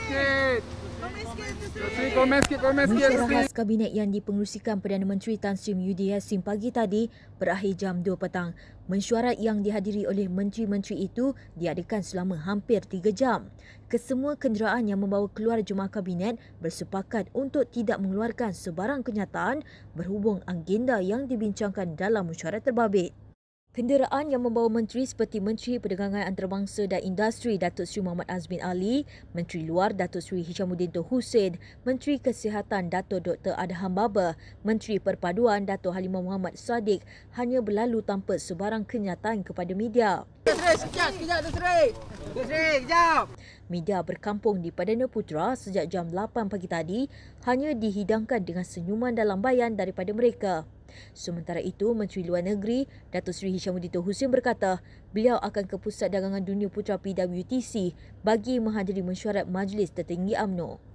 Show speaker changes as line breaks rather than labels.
sikit. Kabinet yang dipengerusikan Perdana Menteri Tan Sri Muhyiddin Yassin pagi tadi berakhir jam 2 petang. Mesyuarat yang dihadiri oleh menteri-menteri itu diadakan selama hampir 3 jam. Kesemua kenderaan yang membawa keluar jemaah kabinet bersepakat untuk tidak mengeluarkan sebarang kenyataan berhubung agenda yang dibincangkan dalam mesyuarat terbabit. Kenderaan yang membawa menteri seperti Menteri Perdagangan Antarabangsa dan Industri Datuk Seri Muhammad Azmin Ali, Menteri Luar Datuk Seri Hishamuddin Tun Hussein, Menteri Kesihatan Datuk Dr. Adham Baba, Menteri Perpaduan Datuk Halimah Muhammad Sadiq hanya berlalu tanpa sebarang kenyataan kepada media. Media berkampung di Padana Putra sejak jam 8 pagi tadi hanya dihidangkan dengan senyuman dalam bayan daripada mereka. Sementara itu, Menteri Luar Negeri Datuk Sri Hishamuddin Hussein berkata, beliau akan ke Pusat Dagangan Dunia Putra PWTC bagi menghadiri mesyuarat Majlis Tertinggi AMNO.